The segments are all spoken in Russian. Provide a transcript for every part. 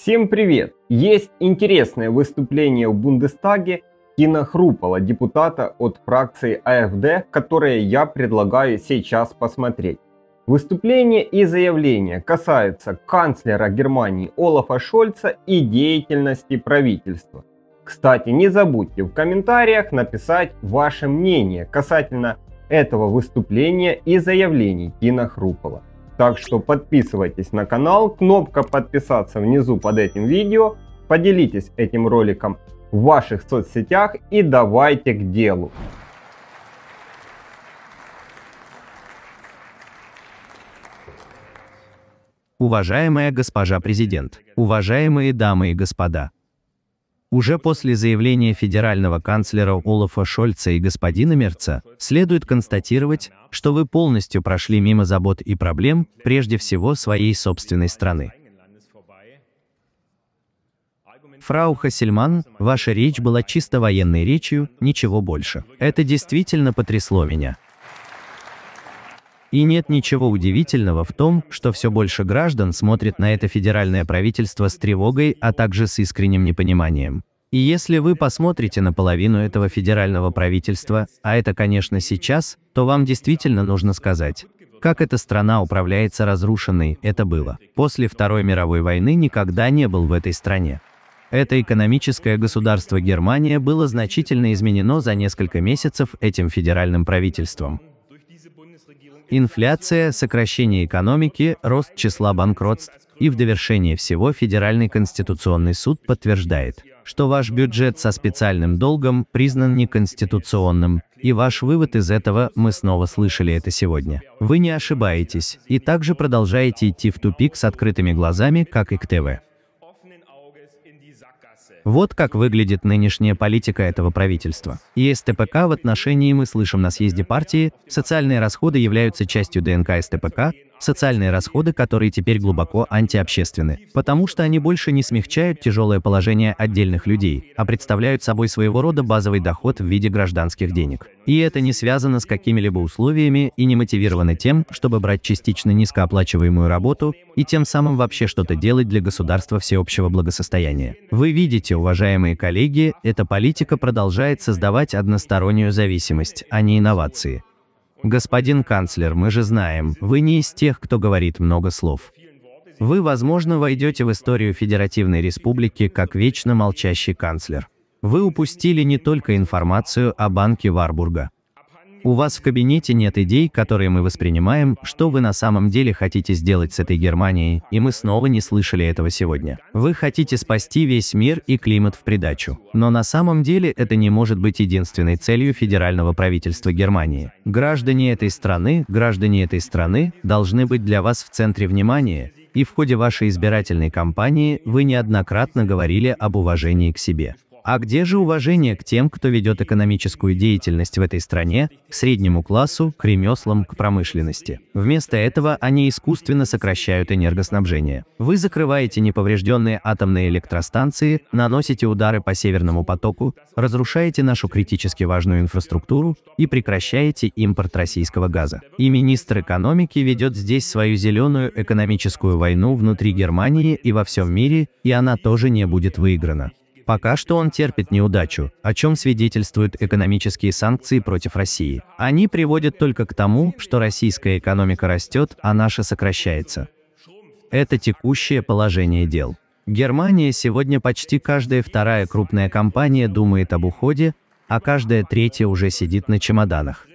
Всем привет! Есть интересное выступление в Бундестаге Тина Хрупала, депутата от фракции АФД, которое я предлагаю сейчас посмотреть. Выступление и заявление касаются канцлера Германии Олафа Шольца и деятельности правительства. Кстати, не забудьте в комментариях написать ваше мнение касательно этого выступления и заявлений Тина Хрупала. Так что подписывайтесь на канал, кнопка подписаться внизу под этим видео. Поделитесь этим роликом в ваших соцсетях и давайте к делу. Уважаемая госпожа президент, уважаемые дамы и господа, уже после заявления федерального канцлера Олафа Шольца и господина Мерца, следует констатировать, что вы полностью прошли мимо забот и проблем, прежде всего своей собственной страны. Фрау Хассельман, ваша речь была чисто военной речью, ничего больше. Это действительно потрясло меня. И нет ничего удивительного в том, что все больше граждан смотрит на это федеральное правительство с тревогой, а также с искренним непониманием. И если вы посмотрите на половину этого федерального правительства, а это, конечно, сейчас, то вам действительно нужно сказать, как эта страна управляется разрушенной, это было. После Второй мировой войны никогда не был в этой стране. Это экономическое государство Германия было значительно изменено за несколько месяцев этим федеральным правительством. Инфляция, сокращение экономики, рост числа банкротств и в довершение всего Федеральный конституционный суд подтверждает, что ваш бюджет со специальным долгом признан неконституционным, и ваш вывод из этого, мы снова слышали это сегодня. Вы не ошибаетесь, и также продолжаете идти в тупик с открытыми глазами, как и к ТВ. Вот как выглядит нынешняя политика этого правительства. И СТПК в отношении мы слышим на съезде партии, социальные расходы являются частью ДНК СТПК, социальные расходы, которые теперь глубоко антиобщественны, потому что они больше не смягчают тяжелое положение отдельных людей, а представляют собой своего рода базовый доход в виде гражданских денег. И это не связано с какими-либо условиями и не мотивировано тем, чтобы брать частично низкооплачиваемую работу и тем самым вообще что-то делать для государства всеобщего благосостояния. Вы видите, уважаемые коллеги, эта политика продолжает создавать одностороннюю зависимость, а не инновации. Господин канцлер, мы же знаем, вы не из тех, кто говорит много слов. Вы, возможно, войдете в историю Федеративной Республики как вечно молчащий канцлер. Вы упустили не только информацию о банке Варбурга. У вас в кабинете нет идей, которые мы воспринимаем, что вы на самом деле хотите сделать с этой Германией, и мы снова не слышали этого сегодня. Вы хотите спасти весь мир и климат в придачу. Но на самом деле это не может быть единственной целью федерального правительства Германии. Граждане этой страны, граждане этой страны, должны быть для вас в центре внимания, и в ходе вашей избирательной кампании вы неоднократно говорили об уважении к себе. А где же уважение к тем, кто ведет экономическую деятельность в этой стране, к среднему классу, к ремеслам, к промышленности? Вместо этого они искусственно сокращают энергоснабжение. Вы закрываете неповрежденные атомные электростанции, наносите удары по Северному потоку, разрушаете нашу критически важную инфраструктуру и прекращаете импорт российского газа. И министр экономики ведет здесь свою зеленую экономическую войну внутри Германии и во всем мире, и она тоже не будет выиграна. Пока что он терпит неудачу, о чем свидетельствуют экономические санкции против России. Они приводят только к тому, что российская экономика растет, а наша сокращается. Это текущее положение дел. Германия сегодня почти каждая вторая крупная компания думает об уходе, а каждая третья уже сидит на чемоданах.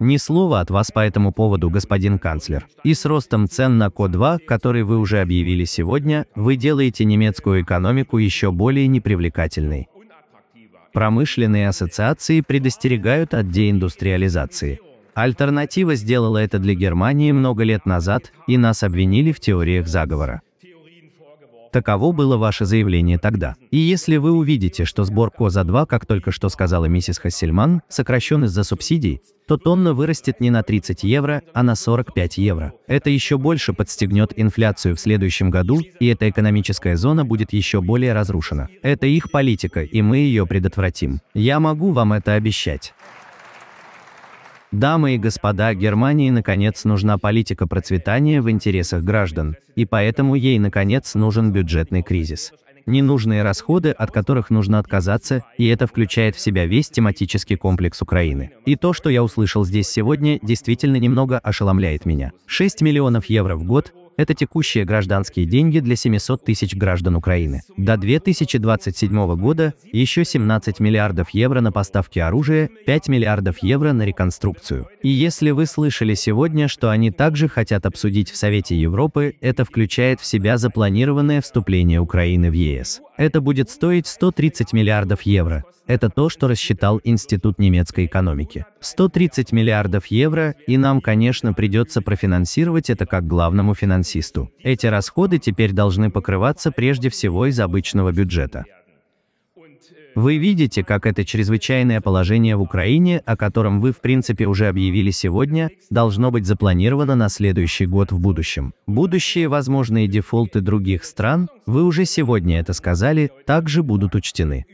Ни слова от вас по этому поводу, господин канцлер. И с ростом цен на Ко-2, который вы уже объявили сегодня, вы делаете немецкую экономику еще более непривлекательной. Промышленные ассоциации предостерегают от деиндустриализации. Альтернатива сделала это для Германии много лет назад, и нас обвинили в теориях заговора. Таково было ваше заявление тогда. И если вы увидите, что сбор КОЗа-2, как только что сказала миссис Хассельман, сокращен из-за субсидий, то тонна вырастет не на 30 евро, а на 45 евро. Это еще больше подстегнет инфляцию в следующем году, и эта экономическая зона будет еще более разрушена. Это их политика, и мы ее предотвратим. Я могу вам это обещать. Дамы и господа, Германии наконец нужна политика процветания в интересах граждан, и поэтому ей наконец нужен бюджетный кризис. Ненужные расходы, от которых нужно отказаться, и это включает в себя весь тематический комплекс Украины. И то, что я услышал здесь сегодня, действительно немного ошеломляет меня. 6 миллионов евро в год, это текущие гражданские деньги для 700 тысяч граждан Украины. До 2027 года еще 17 миллиардов евро на поставки оружия, 5 миллиардов евро на реконструкцию. И если вы слышали сегодня, что они также хотят обсудить в Совете Европы, это включает в себя запланированное вступление Украины в ЕС. Это будет стоить 130 миллиардов евро, это то, что рассчитал Институт немецкой экономики. 130 миллиардов евро, и нам, конечно, придется профинансировать это как главному финансисту. Эти расходы теперь должны покрываться прежде всего из обычного бюджета. Вы видите, как это чрезвычайное положение в Украине, о котором вы в принципе уже объявили сегодня, должно быть запланировано на следующий год в будущем. Будущие возможные дефолты других стран, вы уже сегодня это сказали, также будут учтены.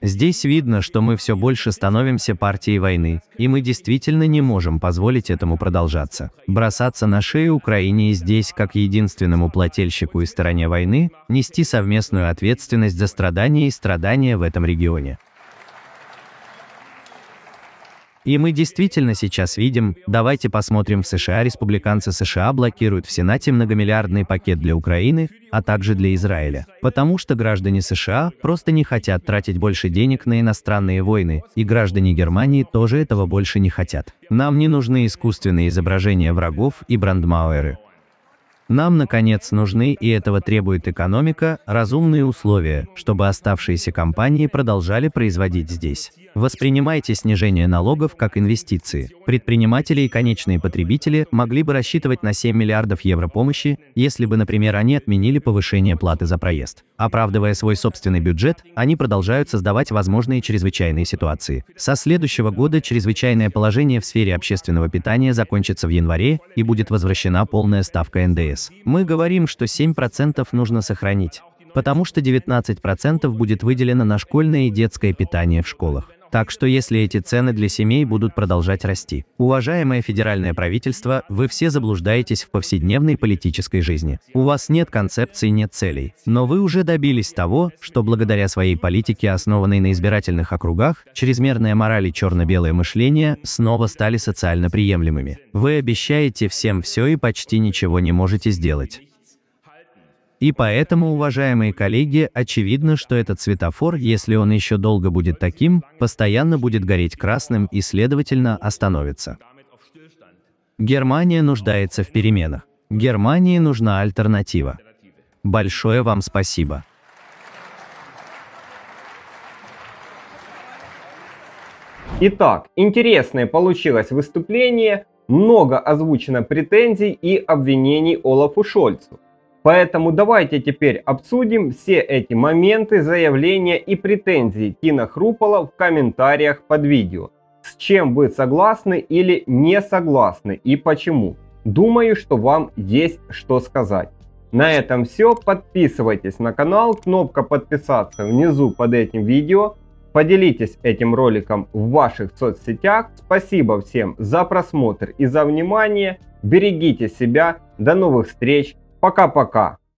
Здесь видно, что мы все больше становимся партией войны, и мы действительно не можем позволить этому продолжаться. Бросаться на шею Украине и здесь, как единственному плательщику и стороне войны, нести совместную ответственность за страдания и страдания в этом регионе. И мы действительно сейчас видим, давайте посмотрим в США, республиканцы США блокируют в Сенате многомиллиардный пакет для Украины, а также для Израиля. Потому что граждане США просто не хотят тратить больше денег на иностранные войны, и граждане Германии тоже этого больше не хотят. Нам не нужны искусственные изображения врагов и брандмауэры. Нам, наконец, нужны, и этого требует экономика, разумные условия, чтобы оставшиеся компании продолжали производить здесь. Воспринимайте снижение налогов как инвестиции. Предприниматели и конечные потребители могли бы рассчитывать на 7 миллиардов евро помощи, если бы, например, они отменили повышение платы за проезд. Оправдывая свой собственный бюджет, они продолжают создавать возможные чрезвычайные ситуации. Со следующего года чрезвычайное положение в сфере общественного питания закончится в январе и будет возвращена полная ставка НДС. Мы говорим, что 7% нужно сохранить, потому что 19% будет выделено на школьное и детское питание в школах. Так что если эти цены для семей будут продолжать расти, уважаемое федеральное правительство, вы все заблуждаетесь в повседневной политической жизни. У вас нет концепции, нет целей. Но вы уже добились того, что благодаря своей политике, основанной на избирательных округах, чрезмерная мораль и черно-белое мышление снова стали социально приемлемыми. Вы обещаете всем все и почти ничего не можете сделать. И поэтому, уважаемые коллеги, очевидно, что этот светофор, если он еще долго будет таким, постоянно будет гореть красным и, следовательно, остановится. Германия нуждается в переменах. Германии нужна альтернатива. Большое вам спасибо. Итак, интересное получилось выступление, много озвучено претензий и обвинений Олафу Шольцу. Поэтому давайте теперь обсудим все эти моменты, заявления и претензии Тина Хрупала в комментариях под видео. С чем вы согласны или не согласны и почему. Думаю, что вам есть что сказать. На этом все. Подписывайтесь на канал. Кнопка подписаться внизу под этим видео. Поделитесь этим роликом в ваших соцсетях. Спасибо всем за просмотр и за внимание. Берегите себя. До новых встреч. Пока-пока.